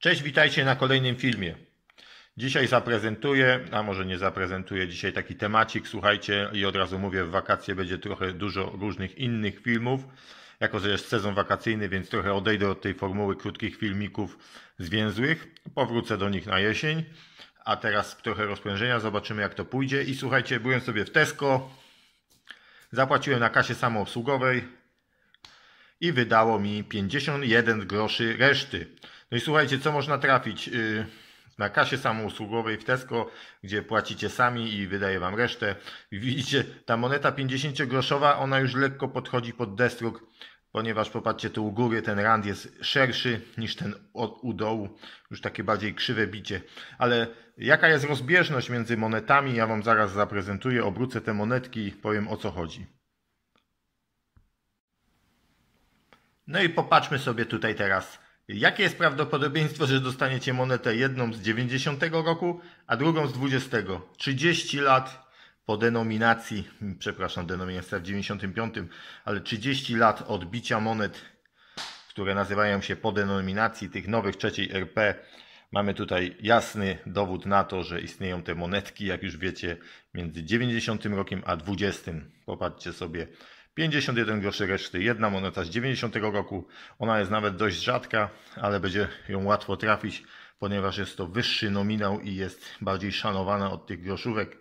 Cześć, witajcie na kolejnym filmie. Dzisiaj zaprezentuję, a może nie zaprezentuję dzisiaj taki temacik, słuchajcie, i od razu mówię, w wakacje będzie trochę dużo różnych innych filmów. Jako, że jest sezon wakacyjny, więc trochę odejdę od tej formuły krótkich filmików zwięzłych. Powrócę do nich na jesień, a teraz trochę rozprężenia, zobaczymy jak to pójdzie. I słuchajcie, byłem sobie w Tesco, zapłaciłem na kasie samoobsługowej i wydało mi 51 groszy reszty. No i słuchajcie, co można trafić? Y, na kasie samousługowej w Tesco, gdzie płacicie sami i wydaje wam resztę. Widzicie, ta moneta 50-groszowa, ona już lekko podchodzi pod destruk, ponieważ popatrzcie tu u góry, ten rand jest szerszy niż ten od, u dołu. Już takie bardziej krzywe bicie. Ale jaka jest rozbieżność między monetami? Ja wam zaraz zaprezentuję, obrócę te monetki i powiem o co chodzi. No i popatrzmy sobie tutaj teraz Jakie jest prawdopodobieństwo, że dostaniecie monetę jedną z 90 roku, a drugą z 20? 30 lat po denominacji, przepraszam, denominacja w 95, ale 30 lat odbicia monet, które nazywają się po denominacji tych nowych trzeciej RP. Mamy tutaj jasny dowód na to, że istnieją te monetki, jak już wiecie, między 90 rokiem a 20. Popatrzcie sobie 51 groszy reszty, jedna moneta z 90 roku. Ona jest nawet dość rzadka, ale będzie ją łatwo trafić, ponieważ jest to wyższy nominał i jest bardziej szanowana od tych groszówek.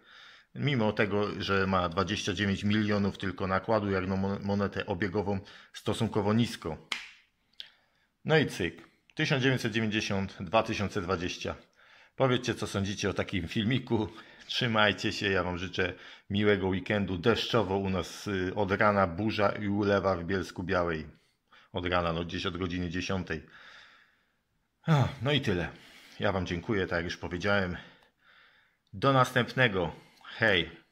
Mimo tego, że ma 29 milionów tylko nakładu, jak na monetę obiegową stosunkowo nisko. No i cyk. 1990-2020. Powiedzcie, co sądzicie o takim filmiku. Trzymajcie się, ja Wam życzę miłego weekendu. Deszczowo u nas y, od rana burza i ulewa w Bielsku Białej. Od rana, no gdzieś od godziny 10. No i tyle. Ja Wam dziękuję, tak jak już powiedziałem. Do następnego. Hej!